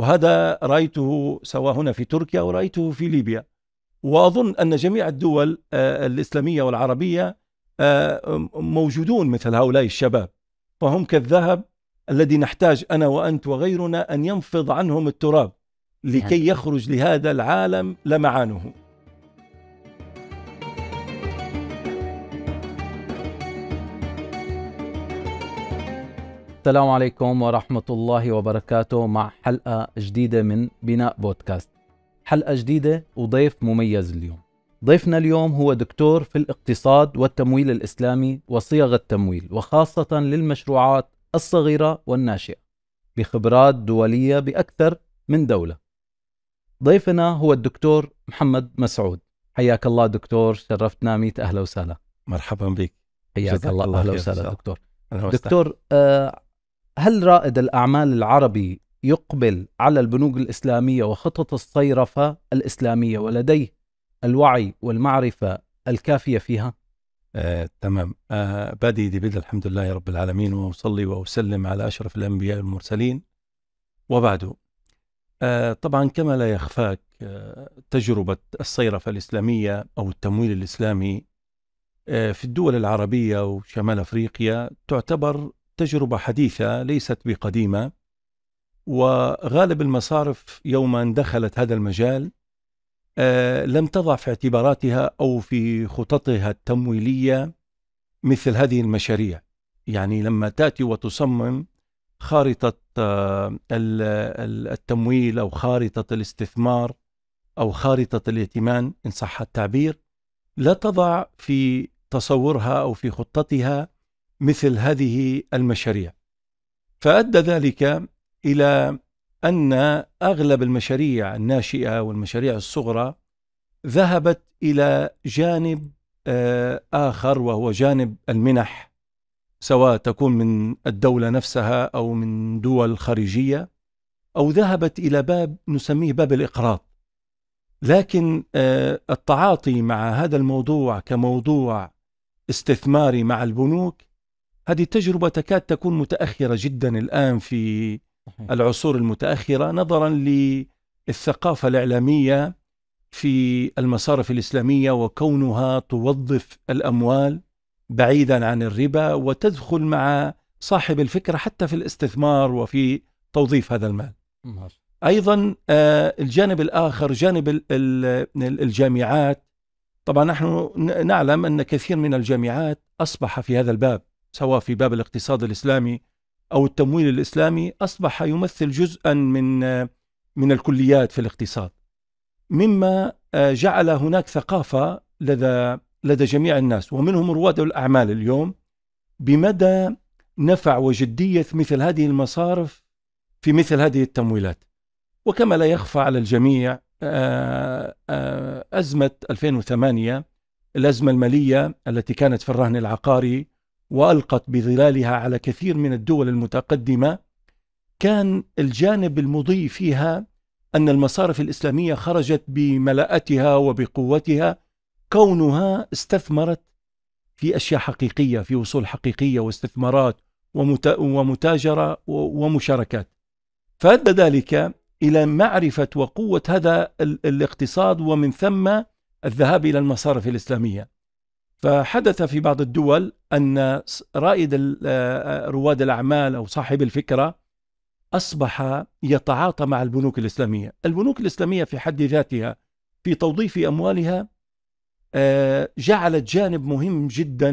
وهذا رايته سواء هنا في تركيا او رايته في ليبيا واظن ان جميع الدول آه، الاسلاميه والعربيه آه، موجودون مثل هؤلاء الشباب فهم كالذهب الذي نحتاج انا وانت وغيرنا ان ينفض عنهم التراب لكي يخرج لهذا العالم لمعانه السلام عليكم ورحمة الله وبركاته مع حلقة جديدة من بناء بودكاست حلقة جديدة وضيف مميز اليوم ضيفنا اليوم هو دكتور في الاقتصاد والتمويل الإسلامي وصيغ التمويل وخاصة للمشروعات الصغيرة والناشئة بخبرات دولية بأكثر من دولة ضيفنا هو الدكتور محمد مسعود حياك الله دكتور شرفتنا ميت أهلا وسهلا مرحبا بك حياك الله, أهلا وسهلا دكتور دكتور آه، هل رائد الأعمال العربي يقبل على البنوك الإسلامية وخطط الصيرفة الإسلامية ولديه الوعي والمعرفة الكافية فيها؟ آه، تمام آه، بادي دي بدء الحمد لله رب العالمين وأصلي وأسلم على أشرف الأنبياء والمرسلين وبعده آه، طبعا كما لا يخفاك آه، تجربة الصيرفة الإسلامية أو التمويل الإسلامي آه، في الدول العربية وشمال أفريقيا تعتبر تجربة حديثة ليست بقديمة وغالب المصارف يوم أن دخلت هذا المجال آه، لم تضع في اعتباراتها أو في خططها التمويلية مثل هذه المشاريع يعني لما تأتي وتصمم خارطة آه، التمويل أو خارطة الاستثمار أو خارطة الائتمان إن صح التعبير لا تضع في تصورها أو في خطتها مثل هذه المشاريع فأدى ذلك إلى أن أغلب المشاريع الناشئة والمشاريع الصغرى ذهبت إلى جانب آه، آخر وهو جانب المنح سواء تكون من الدولة نفسها أو من دول خارجية أو ذهبت إلى باب نسميه باب الإقراض لكن آه، التعاطي مع هذا الموضوع كموضوع استثماري مع البنوك هذه التجربة تكاد تكون متأخرة جدا الآن في العصور المتأخرة نظرا للثقافة الإعلامية في المصارف الإسلامية وكونها توظف الأموال بعيدا عن الربا وتدخل مع صاحب الفكرة حتى في الاستثمار وفي توظيف هذا المال أيضا آه، الجانب الآخر جانب الجامعات طبعا نحن نعلم أن كثير من الجامعات أصبح في هذا الباب سواء في باب الاقتصاد الاسلامي او التمويل الاسلامي اصبح يمثل جزءا من من الكليات في الاقتصاد مما آه، جعل هناك ثقافه لدى لدى جميع الناس ومنهم رواد الاعمال اليوم بمدى نفع وجديه مثل هذه المصارف في مثل هذه التمويلات وكما لا يخفى على الجميع آه، آه، ازمه 2008 الازمه الماليه التي كانت في الرهن العقاري وألقت بظلالها على كثير من الدول المتقدمة كان الجانب المضي فيها أن المصارف الإسلامية خرجت بملاءتها وبقوتها كونها استثمرت في أشياء حقيقية في وصول حقيقية واستثمارات ومتاجرة ومشاركات فأدى ذلك إلى معرفة وقوة هذا الاقتصاد ومن ثم الذهاب إلى المصارف الإسلامية فحدث في بعض الدول أن رائد رواد الأعمال أو صاحب الفكرة أصبح يتعاطى مع البنوك الإسلامية البنوك الإسلامية في حد ذاتها في توظيف أموالها جعلت جانب مهم جدا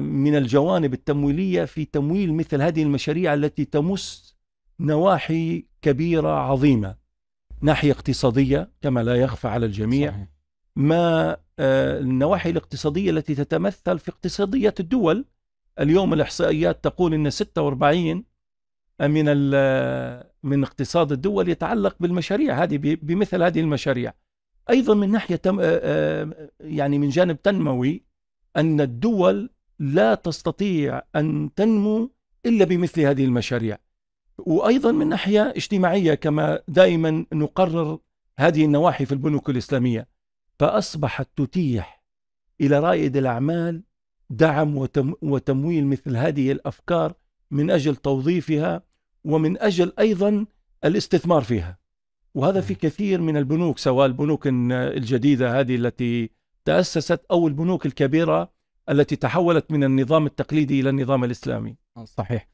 من الجوانب التمويلية في تمويل مثل هذه المشاريع التي تمس نواحي كبيرة عظيمة ناحية اقتصادية كما لا يخفى على الجميع صحيح. ما آه، النواحي الاقتصادية التي تتمثل في اقتصادية الدول اليوم الإحصائيات تقول أن 46 من من اقتصاد الدول يتعلق بالمشاريع هذه بمثل هذه المشاريع أيضا من ناحية آه، آه، يعني من جانب تنموي أن الدول لا تستطيع أن تنمو إلا بمثل هذه المشاريع وأيضا من ناحية اجتماعية كما دائما نقرر هذه النواحي في البنوك الإسلامية فأصبحت تتيح إلى رائد الأعمال دعم وتم وتمويل مثل هذه الأفكار من أجل توظيفها ومن أجل أيضا الاستثمار فيها وهذا في كثير من البنوك سواء البنوك الجديدة هذه التي تأسست أو البنوك الكبيرة التي تحولت من النظام التقليدي إلى النظام الإسلامي صحيح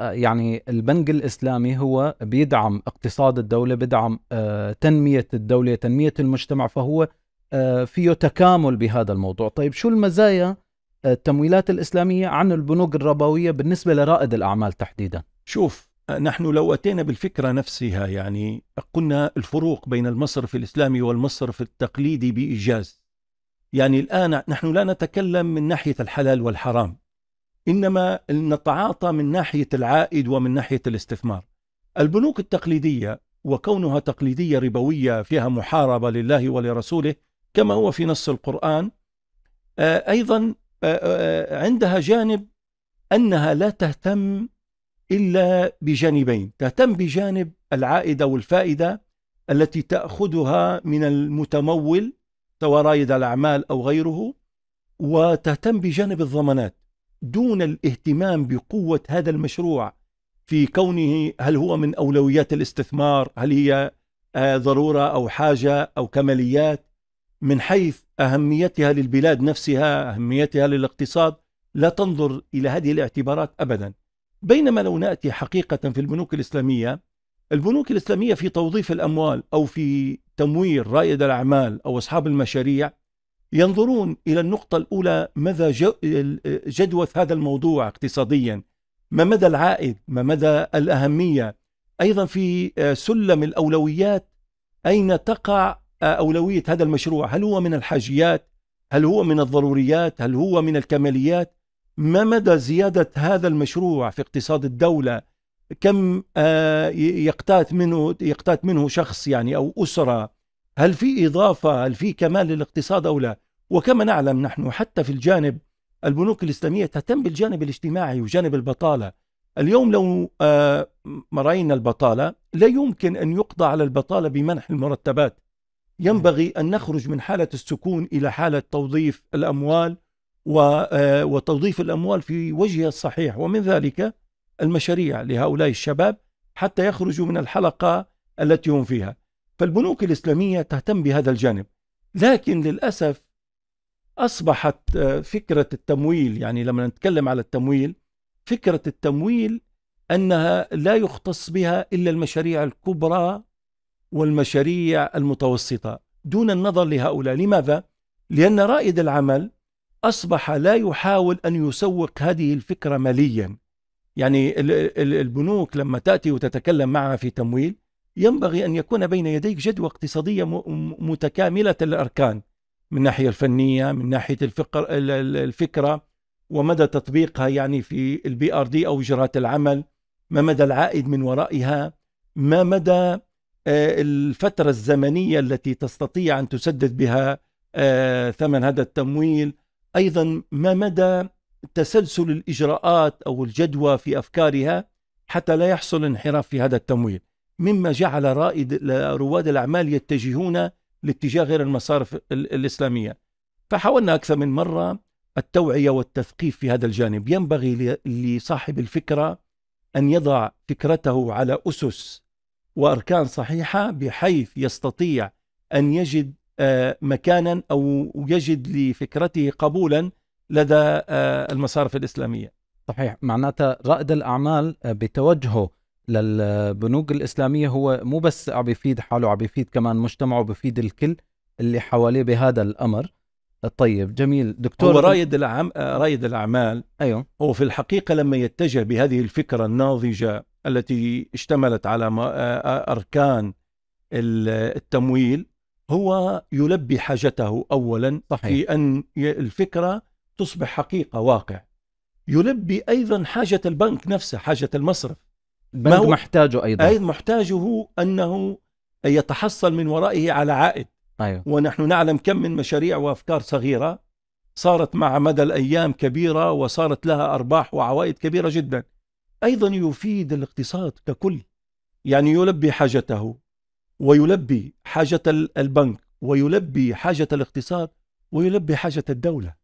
يعني البنك الإسلامي هو بيدعم اقتصاد الدولة بيدعم آه، تنمية الدولة تنمية المجتمع فهو آه، فيه تكامل بهذا الموضوع طيب شو المزايا آه، التمويلات الإسلامية عن البنوك الربوية بالنسبة لرائد الأعمال تحديدا شوف آه، نحن لو أتينا بالفكرة نفسها يعني قلنا الفروق بين المصرف الإسلامي والمصرف التقليدي بإيجاز يعني الآن نحن لا نتكلم من ناحية الحلال والحرام إنما نتعاطى من ناحية العائد ومن ناحية الاستثمار البنوك التقليدية وكونها تقليدية ربوية فيها محاربة لله ولرسوله كما هو في نص القرآن آه، أيضا آه، آه، عندها جانب أنها لا تهتم إلا بجانبين تهتم بجانب العائدة والفائدة التي تأخذها من المتمول سواء رائد الأعمال أو غيره وتهتم بجانب الضمانات دون الاهتمام بقوة هذا المشروع في كونه هل هو من أولويات الاستثمار هل هي ضرورة أو حاجة أو كماليات من حيث أهميتها للبلاد نفسها أهميتها للاقتصاد لا تنظر إلى هذه الاعتبارات أبدا بينما لو نأتي حقيقة في البنوك الإسلامية البنوك الإسلامية في توظيف الأموال أو في تمويل رائد الأعمال أو أصحاب المشاريع ينظرون إلى النقطة الأولى ماذا جدوى هذا الموضوع اقتصاديا ما مدى العائد ما مدى الأهمية أيضا في آه، سلم الأولويات أين تقع آه، أولوية هذا المشروع هل هو من الحاجيات هل هو من الضروريات هل هو من الكماليات ما مدى زيادة هذا المشروع في اقتصاد الدولة كم آه، يقتات منه يقتات منه شخص يعني أو أسرة هل في إضافة هل في كمال للاقتصاد أو لا وكما نعلم نحن حتى في الجانب البنوك الإسلامية تهتم بالجانب الاجتماعي وجانب البطالة اليوم لو آه، راينا البطالة لا يمكن أن يقضى على البطالة بمنح المرتبات ينبغي أن نخرج من حالة السكون إلى حالة توظيف الأموال آه، وتوظيف الأموال في وجهها الصحيح ومن ذلك المشاريع لهؤلاء الشباب حتى يخرجوا من الحلقة التي هم فيها فالبنوك الإسلامية تهتم بهذا الجانب لكن للأسف أصبحت آه، فكرة التمويل يعني لما نتكلم على التمويل فكرة التمويل أنها لا يختص بها إلا المشاريع الكبرى والمشاريع المتوسطة دون النظر لهؤلاء لماذا؟ لأن رائد العمل أصبح لا يحاول أن يسوق هذه الفكرة ماليا يعني البنوك لما تأتي وتتكلم معها في تمويل ينبغي أن يكون بين يديك جدوى اقتصادية متكاملة الأركان من الناحية الفنية من ناحية الفكرة ومدى تطبيقها يعني في البي ار دي أو إجراءات العمل ما مدى العائد من ورائها ما مدى آه، الفترة الزمنية التي تستطيع أن تسدد بها آه، ثمن هذا التمويل أيضا ما مدى تسلسل الإجراءات أو الجدوى في أفكارها حتى لا يحصل انحراف في هذا التمويل مما جعل رائد رواد الأعمال يتجهون لاتجاه غير المصارف الإسلامية فحاولنا أكثر من مرة التوعية والتثقيف في هذا الجانب ينبغي لصاحب الفكرة أن يضع فكرته على أسس واركان صحيحه بحيث يستطيع ان يجد آه، مكانا او يجد لفكرته قبولا لدى آه، المصارف الاسلاميه. صحيح معناتها رائد الاعمال آه، بتوجهه للبنوك الاسلاميه هو مو بس عم بيفيد حاله عم بيفيد كمان مجتمعه بيفيد الكل اللي حواليه بهذا الامر. طيب جميل دكتور هو رايد العم... رايد الاعمال ايوه هو في الحقيقه لما يتجه بهذه الفكره الناضجه التي اشتملت على اركان التمويل هو يلبي حاجته اولا صحيح. في ان الفكره تصبح حقيقه واقع يلبي ايضا حاجه البنك نفسه حاجه المصرف البنك ما محتاجه ايضا ايضا محتاجه انه يتحصل من ورائه على عائد أيوة. ونحن نعلم كم من مشاريع وافكار صغيره صارت مع مدى الايام كبيره وصارت لها ارباح وعوائد كبيره جدا أيضا يفيد الاقتصاد ككل يعني يلبي حاجته ويلبي حاجة البنك ويلبي حاجة الاقتصاد ويلبي حاجة الدولة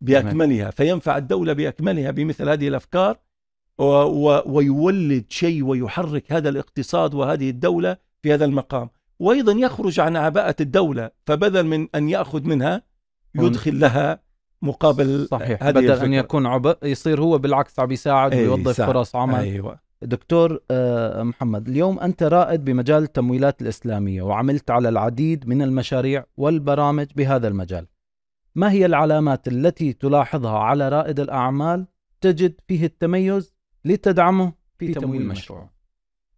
بأكملها فينفع الدولة بأكملها بمثل هذه الأفكار ويولد شيء ويحرك هذا الاقتصاد وهذه الدولة في هذا المقام وأيضا يخرج عن عباءة الدولة فبدل من أن يأخذ منها يدخل لها مقابل صحيح بدل الفكرة. ان يكون عبء يصير هو بالعكس عم يساعد ويوظف إيه، فرص عمل أيوة. دكتور آه، محمد اليوم انت رائد بمجال التمويلات الاسلاميه وعملت على العديد من المشاريع والبرامج بهذا المجال ما هي العلامات التي تلاحظها على رائد الاعمال تجد فيه التميز لتدعمه في, في تمويل المشروع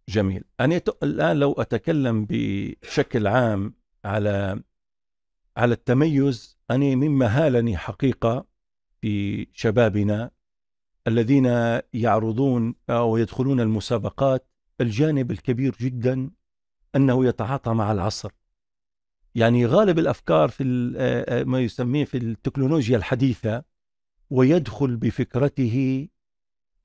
جميل انا الان لو اتكلم بشكل عام على على التميز أنا مما هالني حقيقة في شبابنا الذين يعرضون أو يدخلون المسابقات الجانب الكبير جدا أنه يتعاطى مع العصر يعني غالب الأفكار في آه، آه، ما يسميه في التكنولوجيا الحديثة ويدخل بفكرته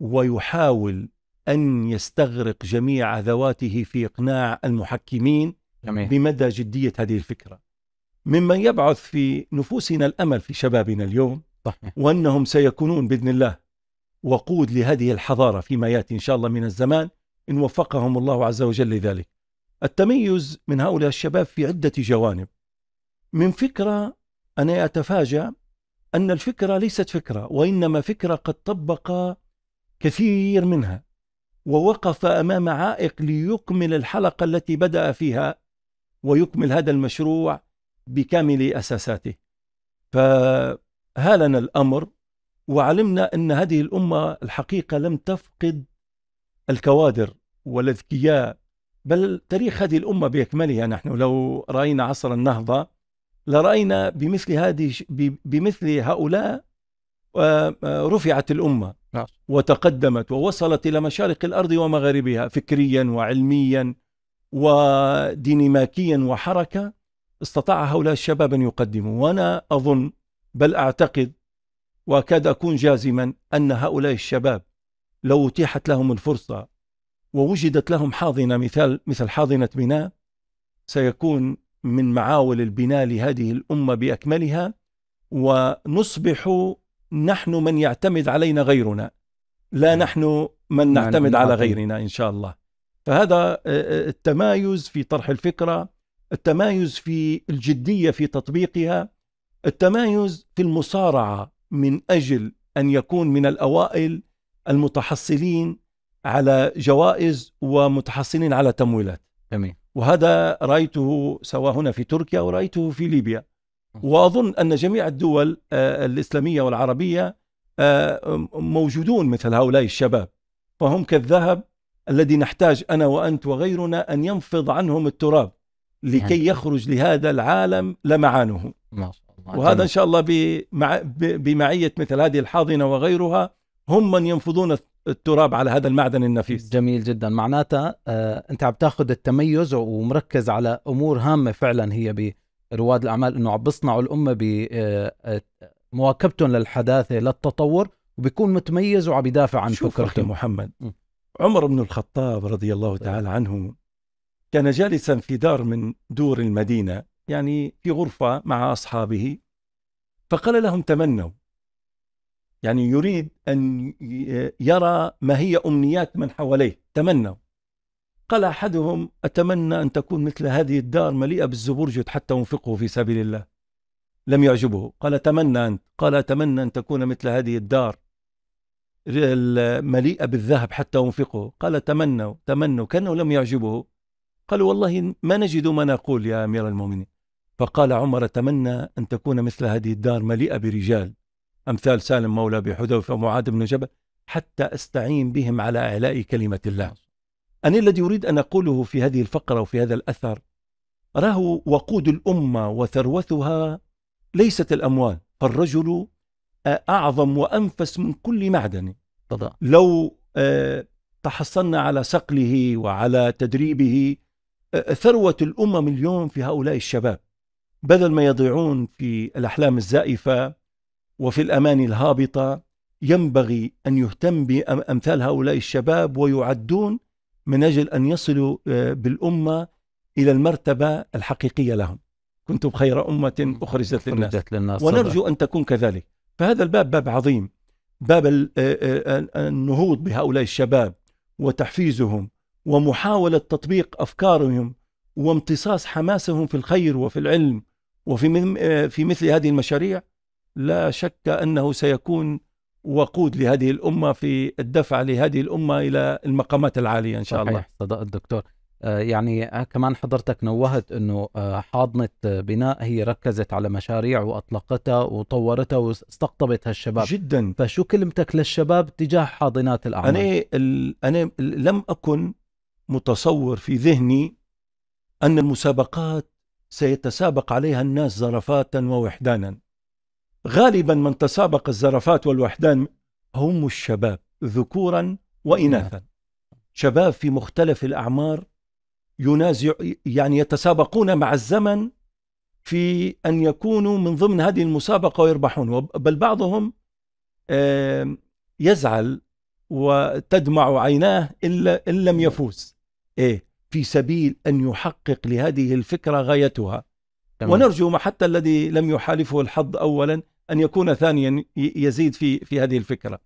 ويحاول أن يستغرق جميع ذواته في إقناع المحكمين جميل. بمدى جدية هذه الفكرة ممن يبعث في نفوسنا الامل في شبابنا اليوم وانهم سيكونون باذن الله وقود لهذه الحضاره فيما ياتي ان شاء الله من الزمان ان وفقهم الله عز وجل لذلك. التميز من هؤلاء الشباب في عده جوانب. من فكره انا اتفاجا ان الفكره ليست فكره وانما فكره قد طبق كثير منها ووقف امام عائق ليكمل الحلقه التي بدا فيها ويكمل هذا المشروع بكامل أساساته فهالنا الأمر وعلمنا أن هذه الأمة الحقيقة لم تفقد الكوادر والاذكياء بل تاريخ هذه الأمة بأكملها نحن لو رأينا عصر النهضة لرأينا بمثل, هذه بمثل هؤلاء رفعت الأمة نعم. وتقدمت ووصلت إلى مشارق الأرض ومغاربها فكريا وعلميا وديناميكيا وحركة استطاع هؤلاء الشباب أن يقدموا وأنا أظن بل أعتقد وأكاد أكون جازما أن هؤلاء الشباب لو أتيحت لهم الفرصة ووجدت لهم حاضنة مثال مثل حاضنة بناء سيكون من معاول البناء لهذه الأمة بأكملها ونصبح نحن من يعتمد علينا غيرنا لا نعم. نحن من نعم، نعتمد نعم، على غيرنا إن شاء الله فهذا آه، آه، التمايز في طرح الفكرة التمايز في الجدية في تطبيقها التمايز في المصارعة من أجل أن يكون من الأوائل المتحصلين على جوائز ومتحصلين على تمويلات جميل. وهذا رأيته سواء هنا في تركيا ورأيته في ليبيا وأظن أن جميع الدول آه، الإسلامية والعربية آه، موجودون مثل هؤلاء الشباب فهم كالذهب الذي نحتاج أنا وأنت وغيرنا أن ينفض عنهم التراب لكي يعني يخرج لهذا العالم لمعانه ما شاء الله وهذا إن شاء الله بمعية مثل هذه الحاضنة وغيرها هم من ينفضون التراب على هذا المعدن النفيس جميل جدا معناتها آه انت عم تاخذ التميز ومركز على امور هامه فعلا هي برواد الاعمال انه عم بيصنعوا الامه بمواكبتهم آه، آه، للحداثه للتطور وبيكون متميز وعم يدافع عن فكرته محمد م. عمر بن الخطاب رضي الله تعالى عنه كان جالسا في دار من دور المدينة يعني في غرفة مع أصحابه فقال لهم تمنوا يعني يريد أن يرى ما هي أمنيات من حواليه تمنوا قال أحدهم أتمنى أن تكون مثل هذه الدار مليئة بالزبرجد حتى أنفقه في سبيل الله لم يعجبه قال تمنى أنت قال أتمنى أن تكون مثل هذه الدار مليئة بالذهب حتى أنفقه قال تمنوا تمنوا كأنه لم يعجبه قالوا والله ما نجد ما نقول يا أمير المؤمنين فقال عمر أتمنى أن تكون مثل هذه الدار مليئة برجال أمثال سالم مولى أبي حذيفة ومعاذ بن جبل حتى أستعين بهم على إعلاء كلمة الله أنا الذي أريد أن أقوله في هذه الفقرة وفي هذا الأثر راه وقود الأمة وثروتها ليست الأموال فالرجل أعظم وأنفس من كل معدن لو آه، تحصلنا على صقله وعلى تدريبه ثروة الأمم اليوم في هؤلاء الشباب بدل ما يضيعون في الأحلام الزائفة وفي الأماني الهابطة ينبغي أن يهتم بأمثال هؤلاء الشباب ويعدون من أجل أن يصلوا آه، بالأمة إلى المرتبة الحقيقية لهم كنتم خير أمة أخرجت للناس, للناس ونرجو أن تكون كذلك فهذا الباب باب عظيم باب آه، آه، النهوض بهؤلاء الشباب وتحفيزهم ومحاولة تطبيق أفكارهم وامتصاص حماسهم في الخير وفي العلم وفي آه، في مثل هذه المشاريع لا شك أنه سيكون وقود لهذه الأمة في الدفع لهذه الأمة إلى المقامات العالية إن شاء صحيح. الله صدق الدكتور آه، يعني آه، كمان حضرتك نوهت انه حاضنه بناء هي ركزت على مشاريع واطلقتها وطورتها واستقطبت هالشباب جدا فشو كلمتك للشباب تجاه حاضنات الاعمال؟ انا انا لم اكن متصور في ذهني أن المسابقات سيتسابق عليها الناس زرفات ووحدانا غالبا من تسابق الزرفات والوحدان هم الشباب ذكورا وإناثا نعم. شباب في مختلف الأعمار ينازع يعني يتسابقون مع الزمن في أن يكونوا من ضمن هذه المسابقة ويربحون بل بعضهم يزعل وتدمع عيناه إلا إن لم يفوز إيه في سبيل أن يحقق لهذه الفكرة غايتها تمام. ونرجو حتى الذي لم يحالفه الحظ أولا أن يكون ثانيا يزيد في, في هذه الفكرة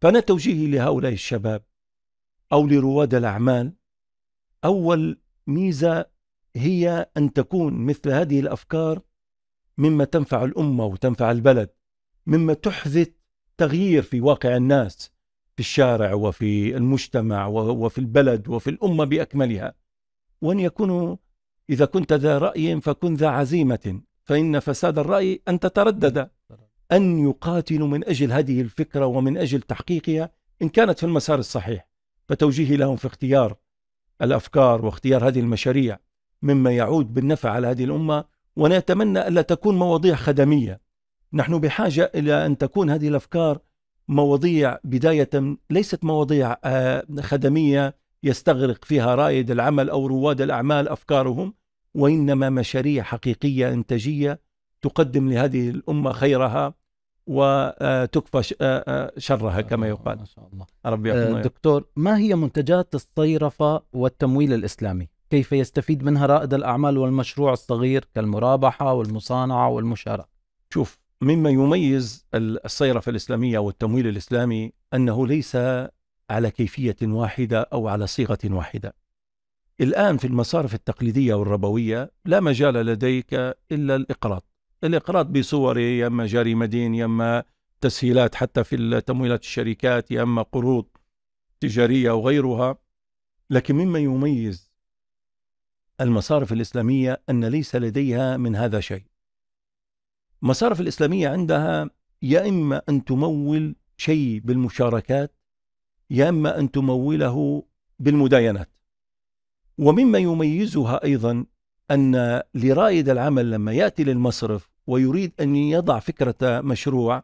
فأنا توجيهي لهؤلاء الشباب أو لرواد الأعمال أول ميزة هي أن تكون مثل هذه الأفكار مما تنفع الأمة وتنفع البلد مما تحدث تغيير في واقع الناس في الشارع وفي المجتمع وفي البلد وفي الأمة بأكملها وأن يكونوا إذا كنت ذا رأي فكن ذا عزيمة فإن فساد الرأي أن تتردد أن يقاتلوا من أجل هذه الفكرة ومن أجل تحقيقها إن كانت في المسار الصحيح فتوجيهي لهم في اختيار الأفكار واختيار هذه المشاريع مما يعود بالنفع على هذه الأمة ونتمنى ألا تكون مواضيع خدمية نحن بحاجة إلى أن تكون هذه الأفكار مواضيع بداية ليست مواضيع آه، خدمية يستغرق فيها رائد العمل أو رواد الأعمال أفكارهم وإنما مشاريع حقيقية إنتاجية تقدم لهذه الأمة خيرها وتكفى آه، آه، شرها كما يقال ما شاء الله ربي دكتور ما هي منتجات الصيرفة والتمويل الإسلامي؟ كيف يستفيد منها رائد الأعمال والمشروع الصغير كالمرابحة والمصانعة والمشاركة؟ شوف مما يميز الصيرفة الإسلامية والتمويل الإسلامي أنه ليس على كيفية واحدة أو على صيغة واحدة الآن في المصارف التقليدية والربوية لا مجال لديك إلا الإقراض الإقراض بصور يا إما جاري مدين يا إما تسهيلات حتى في تمويلات الشركات يا إما قروض تجارية وغيرها لكن مما يميز المصارف الإسلامية أن ليس لديها من هذا شيء المصارف الإسلامية عندها يا إما أن تمول شيء بالمشاركات يا إما أن تموله بالمداينات ومما يميزها أيضا أن لرائد العمل لما يأتي للمصرف ويريد أن يضع فكرة مشروع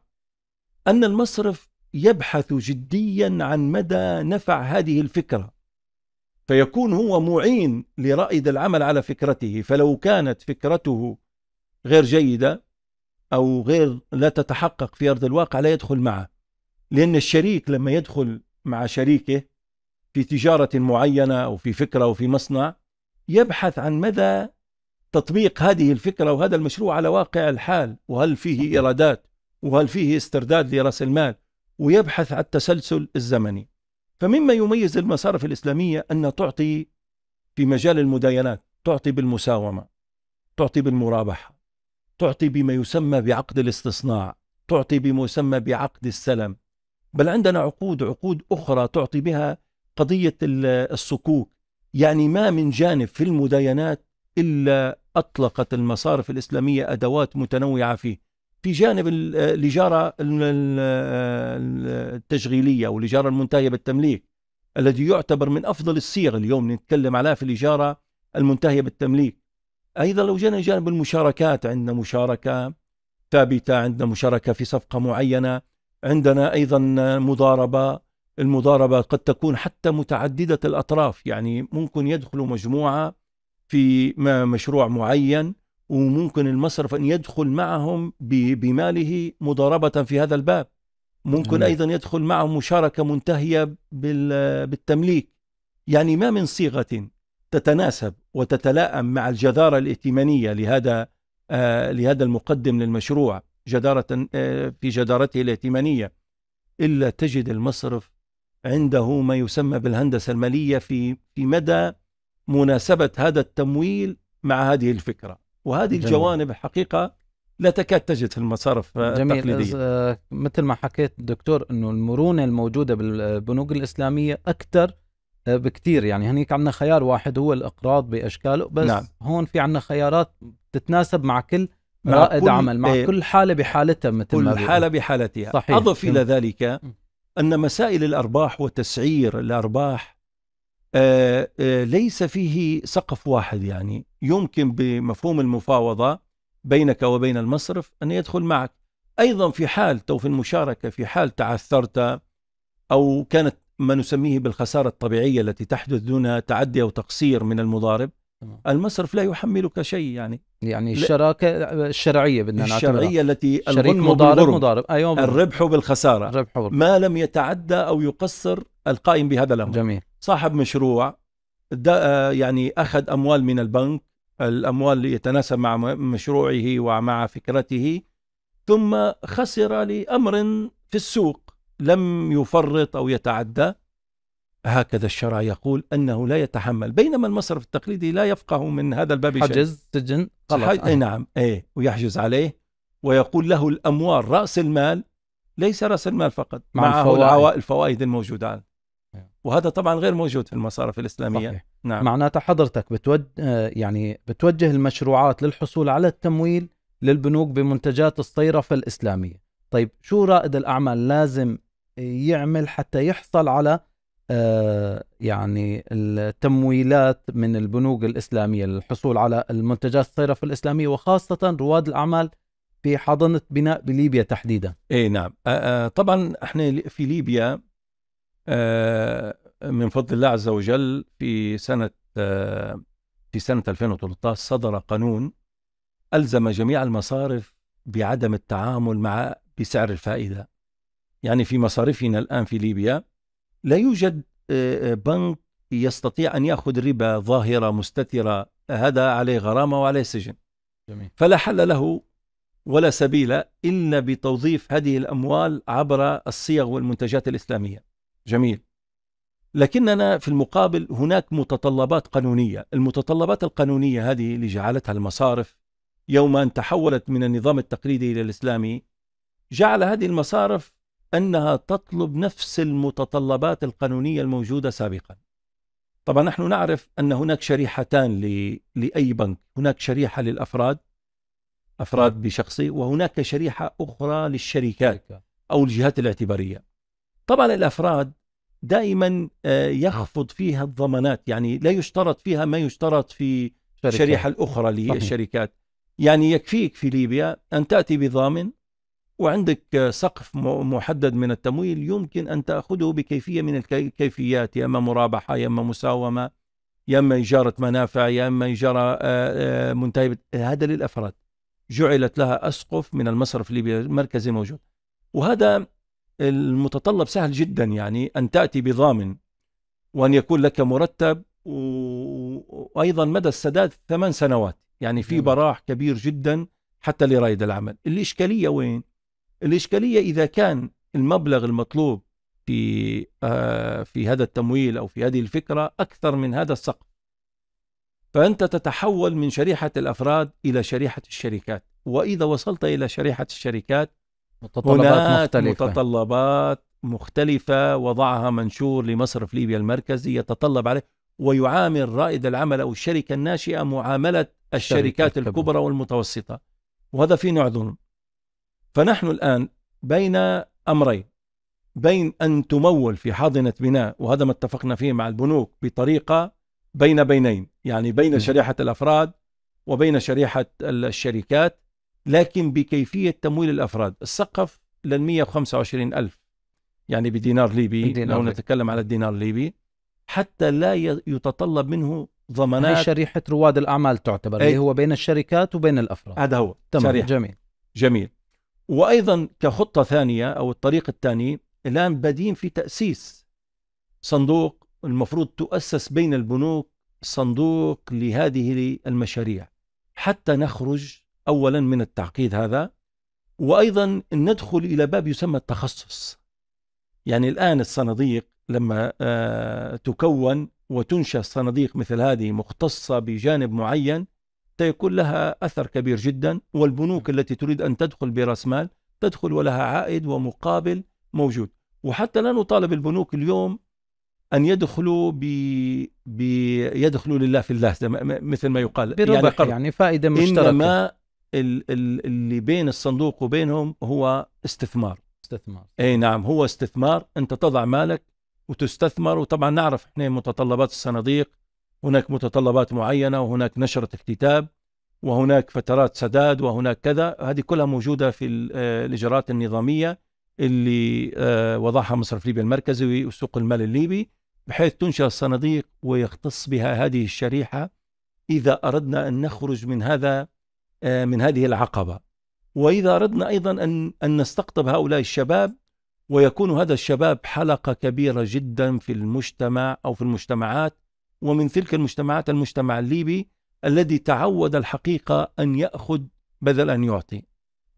أن المصرف يبحث جديا عن مدى نفع هذه الفكرة فيكون هو معين لرائد العمل على فكرته فلو كانت فكرته غير جيدة أو غير لا تتحقق في أرض الواقع لا يدخل معه لأن الشريك لما يدخل مع شريكه في تجارة معينة أو في فكرة أو في مصنع يبحث عن مدى تطبيق هذه الفكرة وهذا المشروع على واقع الحال وهل فيه إيرادات وهل فيه استرداد لرأس المال ويبحث عن التسلسل الزمني فمما يميز المصارف الإسلامية أن تعطي في مجال المداينات تعطي بالمساومة تعطي بالمرابحة تعطي بما يسمى بعقد الاستصناع تعطي بما يسمى بعقد السلم بل عندنا عقود عقود أخرى تعطي بها قضية الصكوك يعني ما من جانب في المداينات إلا أطلقت المصارف الإسلامية أدوات متنوعة فيه في جانب الإجارة التشغيلية أو المنتهية بالتمليك الذي يعتبر من أفضل الصيغ اليوم نتكلم عليها في الإجارة المنتهية بالتمليك ايضا لو جينا جانب المشاركات عندنا مشاركه ثابته عندنا مشاركه في صفقه معينه عندنا ايضا مضاربه المضاربه قد تكون حتى متعدده الاطراف يعني ممكن يدخل مجموعه في مشروع معين وممكن المصرف ان يدخل معهم بماله مضاربه في هذا الباب ممكن ايضا يدخل معهم مشاركه منتهيه بالتمليك يعني ما من صيغه تتناسب وتتلائم مع الجدارة الائتمانية لهذا آه، لهذا المقدم للمشروع جدارة آه، في جدارته الائتمانية إلا تجد المصرف عنده ما يسمى بالهندسة المالية في في مدى مناسبة هذا التمويل مع هذه الفكرة وهذه جميل. الجوانب الحقيقة لا تكاد تجد في المصارف جميل. التقليدية آه، مثل ما حكيت دكتور أنه المرونة الموجودة بالبنوك الإسلامية أكثر آه، بكتير يعني هنيك عندنا خيار واحد هو الاقراض باشكاله بس نعم. هون في عندنا خيارات تتناسب مع كل مع رائد كل عمل مع إيه، كل حاله بحالتها مثل كل ما حاله بحالتها صحيح. اضف الى ذلك ان مسائل الارباح وتسعير الارباح آآ آه، آآ آه، ليس فيه سقف واحد يعني يمكن بمفهوم المفاوضه بينك وبين المصرف ان يدخل معك ايضا في حال توفي في المشاركه في حال تعثرت او كانت ما نسميه بالخسارة الطبيعية التي تحدث دون تعدي أو تقصير من المضارب المصرف لا يحملك شيء يعني يعني الشراكة الشرعية بدنا نعتبرها الشرعية التي شريك مضارب مضارب أيوة الربح بالخسارة الربح ما لم يتعدى أو يقصر القائم بهذا الأمر جميل صاحب مشروع آه، يعني أخذ أموال من البنك الأموال يتناسب مع مشروعه ومع فكرته ثم خسر لأمر في السوق لم يفرط أو يتعدى هكذا الشرع يقول أنه لا يتحمل بينما المصرف التقليدي لا يفقه من هذا الباب شيء حجز سجن خلاص أي نعم أي ويحجز عليه ويقول له الأموال رأس المال ليس رأس المال فقط مع معه الفوائد, الفوائد الموجودة عنه نعم. وهذا طبعا غير موجود في المصارف الإسلامية صحيح. نعم معناته حضرتك بتوجه يعني بتوجه المشروعات للحصول على التمويل للبنوك بمنتجات الصيرفة الإسلامية طيب شو رائد الأعمال لازم يعمل حتى يحصل على آه، يعني التمويلات من البنوك الإسلامية للحصول على المنتجات الصرف الإسلامية وخاصة رواد الأعمال في حاضنة بناء بليبيا تحديدا اي نعم آه، آه، طبعا احنا في ليبيا من فضل الله عز وجل في سنة في سنة 2013 صدر قانون ألزم جميع المصارف بعدم التعامل مع بسعر الفائدة يعني في مصارفنا الآن في ليبيا لا يوجد آه، آه، بنك يستطيع أن يأخذ ربا ظاهرة مستترة هذا عليه غرامة وعليه سجن جميل. فلا حل له ولا سبيل إلا بتوظيف هذه الأموال عبر الصيغ والمنتجات الإسلامية جميل لكننا في المقابل هناك متطلبات قانونية المتطلبات القانونية هذه اللي جعلتها المصارف يوم أن تحولت من النظام التقليدي إلى الإسلامي جعل هذه المصارف أنها تطلب نفس المتطلبات القانونية الموجودة سابقا طبعا نحن نعرف أن هناك شريحتان ل... لأي بنك هناك شريحة للأفراد أفراد نعم. بشخصي وهناك شريحة أخرى للشركات أو الجهات الاعتبارية طبعا الأفراد دائما آه، يخفض فيها الضمانات يعني لا يشترط فيها ما يشترط في الشريحة الأخرى اللي هي الشركات يعني يكفيك في ليبيا أن تأتي بضامن وعندك سقف محدد من التمويل يمكن أن تأخذه بكيفية من الكيفيات يا إما مرابحة يا إما مساومة يا إما إجارة منافع يا إما إجارة آه، آه، منتهية هذا للأفراد جعلت لها أسقف من المصرف الليبي المركزي موجود وهذا المتطلب سهل جدا يعني أن تأتي بضامن وأن يكون لك مرتب وأيضا مدى السداد ثمان سنوات يعني في نعم. براح كبير جدا حتى لرائد العمل الإشكالية وين؟ الإشكالية إذا كان المبلغ المطلوب في آه، في هذا التمويل أو في هذه الفكرة أكثر من هذا السقف فأنت تتحول من شريحة الأفراد إلى شريحة الشركات وإذا وصلت إلى شريحة الشركات متطلبات مختلفة. متطلبات مختلفة وضعها منشور لمصرف ليبيا المركزي يتطلب عليه ويعامل رائد العمل أو الشركة الناشئة معاملة الشركات الكبرى والمتوسطة وهذا في نوع ظلم فنحن الآن بين أمرين بين أن تمول في حاضنة بناء وهذا ما اتفقنا فيه مع البنوك بطريقة بين بينين يعني بين شريحة الأفراد وبين شريحة الشركات لكن بكيفية تمويل الأفراد السقف لل 125 ألف يعني بدينار ليبي لو نتكلم على الدينار الليبي حتى لا يتطلب منه ضمانات هي شريحة رواد الأعمال تعتبر اللي إيه. هو بين الشركات وبين الأفراد هذا هو تمام جميل جميل وأيضا كخطة ثانية أو الطريق الثاني الآن بادين في تأسيس صندوق المفروض تؤسس بين البنوك صندوق لهذه المشاريع حتى نخرج أولا من التعقيد هذا وأيضا ندخل إلى باب يسمى التخصص يعني الآن الصناديق لما آه، تكون وتنشأ صناديق مثل هذه مختصة بجانب معين سيكون لها أثر كبير جدا والبنوك التي تريد أن تدخل برأس مال تدخل ولها عائد ومقابل موجود وحتى لا نطالب البنوك اليوم أن يدخلوا ب... بي... يدخلوا لله في الله مثل ما يقال يعني, قر... يعني فائدة مشتركة إنما اللي بين الصندوق وبينهم هو استثمار استثمار اي نعم هو استثمار انت تضع مالك وتستثمر وطبعا نعرف احنا متطلبات الصناديق هناك متطلبات معينة وهناك نشرة اكتتاب وهناك فترات سداد وهناك كذا هذه كلها موجودة في آه، الإجراءات النظامية اللي آه، وضعها مصرف ليبيا المركزي وسوق المال الليبي بحيث تنشأ الصناديق ويختص بها هذه الشريحة إذا أردنا أن نخرج من هذا آه، من هذه العقبة وإذا أردنا أيضا أن, أن نستقطب هؤلاء الشباب ويكون هذا الشباب حلقة كبيرة جدا في المجتمع أو في المجتمعات ومن تلك المجتمعات المجتمع الليبي الذي تعود الحقيقة أن يأخذ بدل أن يعطي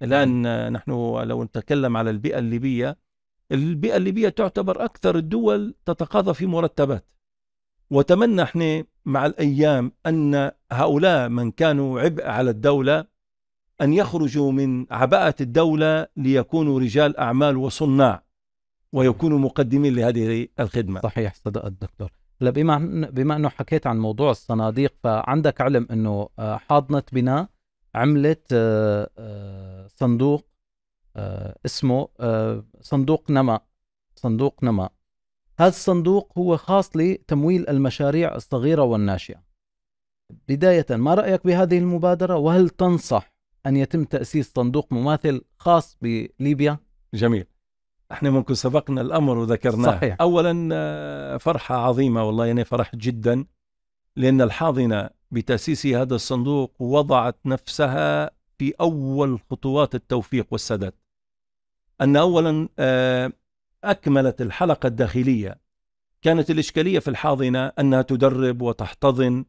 الآن نحن لو نتكلم على البيئة الليبية البيئة الليبية تعتبر أكثر الدول تتقاضى في مرتبات وتمنى احنا مع الأيام أن هؤلاء من كانوا عبء على الدولة أن يخرجوا من عباءة الدولة ليكونوا رجال أعمال وصناع ويكونوا مقدمين لهذه الخدمة صحيح صدق الدكتور هلا بما بما انه حكيت عن موضوع الصناديق فعندك علم انه آه، حاضنه بناء عملت آه، آه، صندوق اسمه صندوق نماء صندوق نماء هذا الصندوق هو خاص لتمويل المشاريع الصغيره والناشئه بدايه ما رايك بهذه المبادره وهل تنصح ان يتم تاسيس صندوق مماثل خاص بليبيا جميل احنا ممكن سبقنا الامر وذكرناه صحيح. اولا آه، فرحه عظيمه والله يعني فرحت جدا لان الحاضنه بتاسيس هذا الصندوق وضعت نفسها في اول خطوات التوفيق والسداد ان اولا آه، اكملت الحلقه الداخليه كانت الاشكاليه في الحاضنه انها تدرب وتحتضن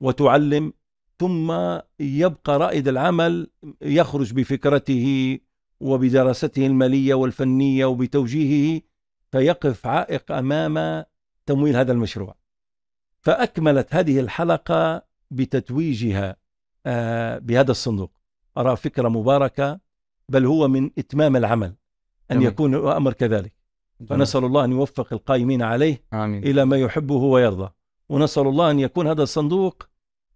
وتعلم ثم يبقى رائد العمل يخرج بفكرته وبدراسته المالية والفنية وبتوجيهه فيقف عائق أمام تمويل هذا المشروع فأكملت هذه الحلقة بتتويجها آه، بهذا الصندوق أرى فكرة مباركة بل هو من إتمام العمل أن جميل. يكون الأمر كذلك فنسأل الله أن يوفق القائمين عليه آمين. إلى ما يحبه ويرضى ونسأل الله أن يكون هذا الصندوق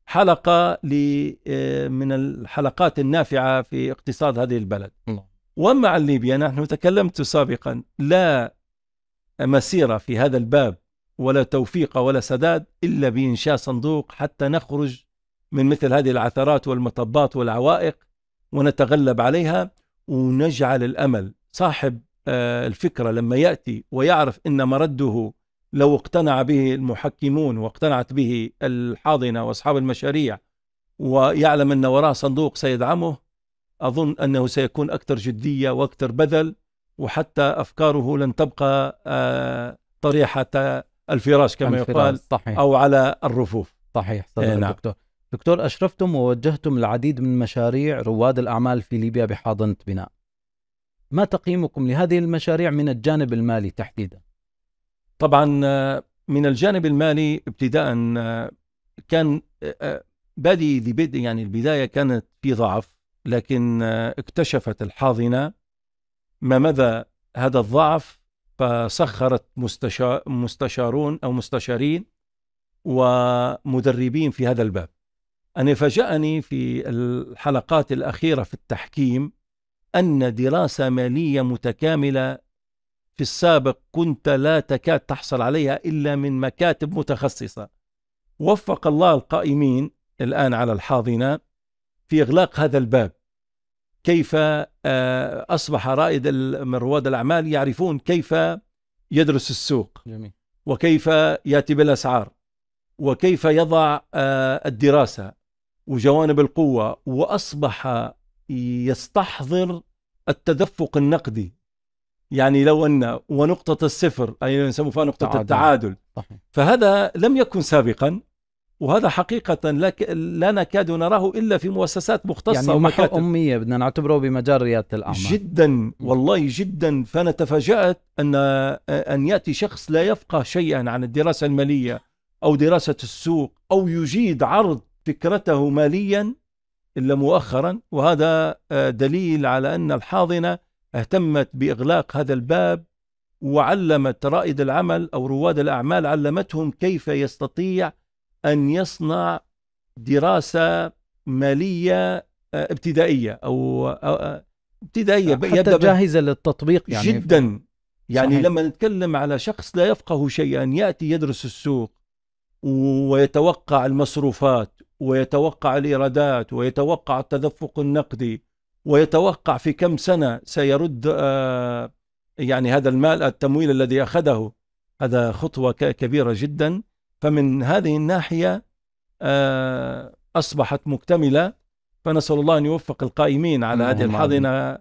حلقة آه، من الحلقات النافعة في اقتصاد هذه البلد الله. وأما عن ليبيا نحن تكلمت سابقا لا مسيرة في هذا الباب ولا توفيق ولا سداد إلا بإنشاء صندوق حتى نخرج من مثل هذه العثرات والمطبات والعوائق ونتغلب عليها ونجعل الأمل صاحب آه، الفكرة لما يأتي ويعرف أن مرده لو اقتنع به المحكمون واقتنعت به الحاضنة وأصحاب المشاريع ويعلم أن وراء صندوق سيدعمه أظن أنه سيكون أكثر جدية وأكثر بذل وحتى أفكاره لن تبقى آه، طريحة الفراش كما الفراش. يقال صحيح. أو على الرفوف صحيح صدر إيه، نعم. دكتور دكتور أشرفتم ووجهتم العديد من مشاريع رواد الأعمال في ليبيا بحاضنة بناء ما تقييمكم لهذه المشاريع من الجانب المالي تحديدا طبعا آه، من الجانب المالي ابتداء آه، كان بادي يعني البدايه كانت في ضعف لكن آه، اكتشفت الحاضنة ما مدى هذا الضعف فسخرت مستشارون أو مستشارين ومدربين في هذا الباب أنا فاجأني في الحلقات الأخيرة في التحكيم أن دراسة مالية متكاملة في السابق كنت لا تكاد تحصل عليها إلا من مكاتب متخصصة وفق الله القائمين الآن على الحاضنة في إغلاق هذا الباب كيف آه، أصبح رائد من رواد الأعمال يعرفون كيف يدرس السوق جميل. وكيف يأتي بالأسعار وكيف يضع آه، الدراسة وجوانب القوة وأصبح يستحضر التدفق النقدي يعني لو أن ونقطة الصفر أي يسموها نقطة التعادل, التعادل. فهذا لم يكن سابقا وهذا حقيقة لا نكاد نراه إلا في مؤسسات مختصة يعني محو أمية بدنا نعتبره بمجال ريادة الأعمال جدا والله جدا فأنا تفاجأت أن أن يأتي شخص لا يفقه شيئا عن الدراسة المالية أو دراسة السوق أو يجيد عرض فكرته ماليا إلا مؤخرا وهذا آه، دليل على أن الحاضنة اهتمت بإغلاق هذا الباب وعلمت رائد العمل أو رواد الأعمال علمتهم كيف يستطيع أن يصنع دراسة مالية آه، ابتدائية أو آه، آه، ابتدائية حتى جاهزة للتطبيق يعني جدا يعني صحيح. لما نتكلم على شخص لا يفقه شيئا يأتي يدرس السوق ويتوقع المصروفات ويتوقع الإيرادات ويتوقع التدفق النقدي ويتوقع في كم سنة سيرد يعني هذا المال التمويل الذي أخذه هذا خطوة كبيرة جدا فمن هذه الناحية آه، أصبحت مكتملة فنسأل الله أن يوفق القائمين على هذه الحاضنة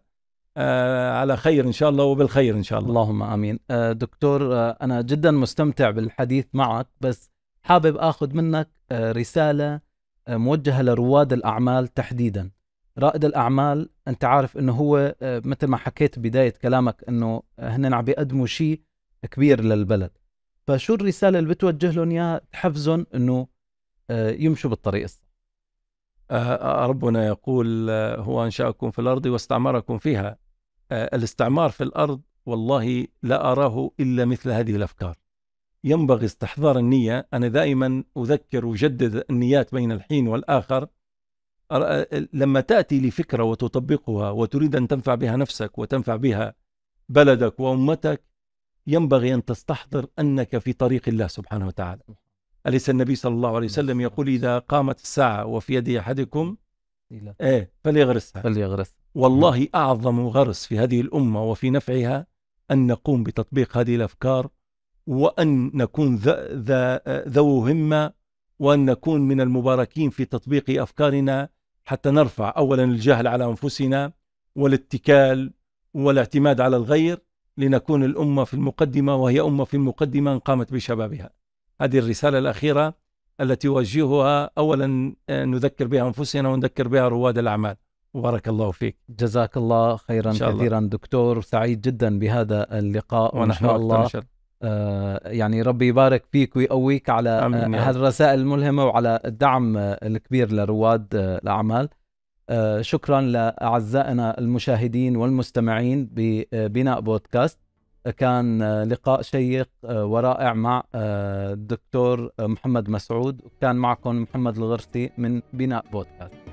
آه، على خير إن شاء الله وبالخير إن شاء الله اللهم آمين آه، دكتور أنا جدا مستمتع بالحديث معك بس حابب أخذ منك رسالة موجهة لرواد الأعمال تحديدا رائد الأعمال أنت عارف أنه هو مثل ما حكيت بداية كلامك أنه هن عم بيقدموا شيء كبير للبلد فشو الرساله اللي بتوجه لهم اياها تحفزهم انه آه، يمشوا بالطريق الصح آه، آه، ربنا يقول هو انشاكم في الارض واستعمركم فيها الاستعمار في الارض والله لا اراه الا مثل هذه الافكار ينبغي استحضار النيه انا دائما اذكر وجدد النيات بين الحين والاخر لما تاتي لفكره وتطبقها وتريد ان تنفع بها نفسك وتنفع بها بلدك وامتك ينبغي أن تستحضر أنك في طريق الله سبحانه وتعالى أليس النبي صلى الله عليه وسلم يقول إذا قامت الساعة وفي يد أحدكم إيه فليغرسها فليغرس والله نعم. أعظم غرس في هذه الأمة وفي نفعها أن نقوم بتطبيق هذه الأفكار وأن نكون ذا ذو همة وأن نكون من المباركين في تطبيق أفكارنا حتى نرفع أولا الجهل على أنفسنا والاتكال والاعتماد على الغير لنكون الأمة في المقدمة وهي أمة في المقدمة إن قامت بشبابها هذه الرسالة الأخيرة التي أوجهها أولا آه، نذكر بها أنفسنا ونذكر بها رواد الأعمال بارك الله فيك جزاك الله خيرا كثيرا الله. دكتور سعيد جدا بهذا اللقاء وإن شاء الله آه يعني ربي يبارك فيك ويقويك على آه، هالرسائل الملهمة وعلى الدعم آه، الكبير لرواد الأعمال آه، شكرا لأعزائنا المشاهدين والمستمعين ببناء آه، بودكاست كان آه، لقاء شيق ورائع مع الدكتور محمد مسعود كان معكم محمد الغرسي من بناء بودكاست